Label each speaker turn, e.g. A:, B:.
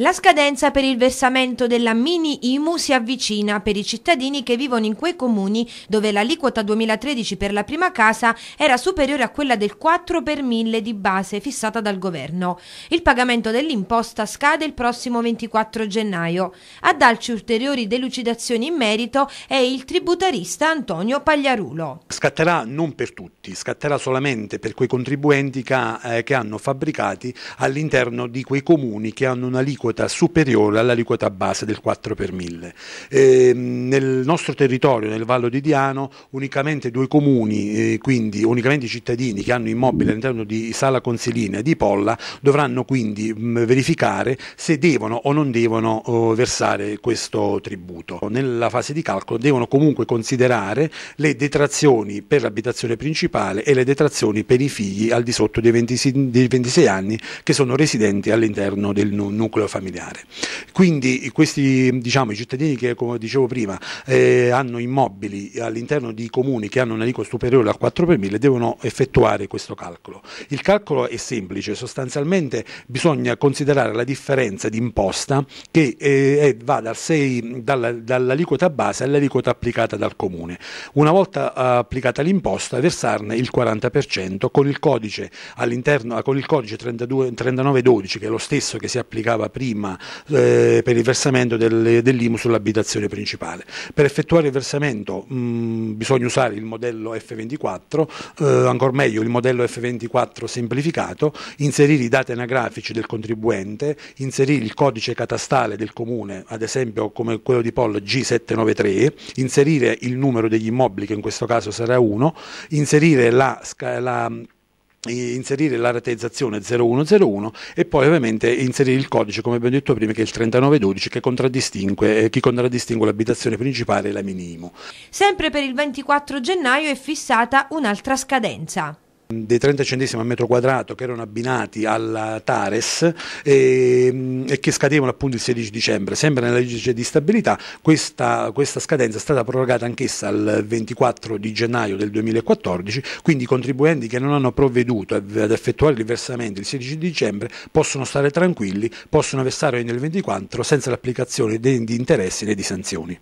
A: La scadenza per il versamento della mini IMU si avvicina per i cittadini che vivono in quei comuni dove l'aliquota 2013 per la prima casa era superiore a quella del 4 per 1000 di base fissata dal governo. Il pagamento dell'imposta scade il prossimo 24 gennaio. A darci ulteriori delucidazioni in merito è il tributarista Antonio Pagliarulo.
B: Scatterà non per tutti, scatterà solamente per quei contribuenti eh, che hanno fabbricati all'interno di quei comuni che hanno un'aliquota un'aliquota superiore all'aliquota base del 4 per 1000. Eh, nel nostro territorio, nel Vallo di Diano, unicamente due comuni, eh, quindi unicamente i cittadini che hanno immobili all'interno di Sala Consilina e di Polla dovranno quindi mm, verificare se devono o non devono oh, versare questo tributo. Nella fase di calcolo devono comunque considerare le detrazioni per l'abitazione principale e le detrazioni per i figli al di sotto dei 26 anni che sono residenti all'interno del nucleo familiare familiare. Quindi questi diciamo, i cittadini che, come dicevo prima, eh, hanno immobili all'interno di comuni che hanno un aliquota superiore a 4 per 1000 devono effettuare questo calcolo. Il calcolo è semplice, sostanzialmente bisogna considerare la differenza di imposta che eh, va dal 6, dalla, dall'aliquota base all'aliquota applicata dal comune. Una volta eh, applicata l'imposta versarne il 40% con il codice, con il codice 32, 3912 che è lo stesso che si applicava prima prima eh, per il versamento del, dell'IMU sull'abitazione principale. Per effettuare il versamento mh, mm, bisogna usare il modello F24, eh, ancora meglio il modello F24 semplificato, inserire i dati anagrafici del contribuente, inserire il codice catastale del comune, ad esempio come quello di Pol G793, inserire il numero degli immobili che in questo caso sarà 1, inserire la, la inserire la ratezzazione 0101 e poi ovviamente inserire il codice come abbiamo detto prima che è il 3912 che contraddistingue, eh, che contraddistingue l'abitazione principale e la minimo.
A: Sempre per il 24 gennaio è fissata un'altra scadenza
B: dei 30 centesimi al metro quadrato che erano abbinati alla Tares e, ehm, e che scadevano appunto il 16 dicembre. Sempre nella legge di stabilità questa, questa scadenza è stata prorogata anch'essa al 24 di gennaio del 2014, quindi i contribuenti che non hanno provveduto ad effettuare il versamento il 16 dicembre possono stare tranquilli, possono versare nel 24 senza l'applicazione di interessi né di sanzioni.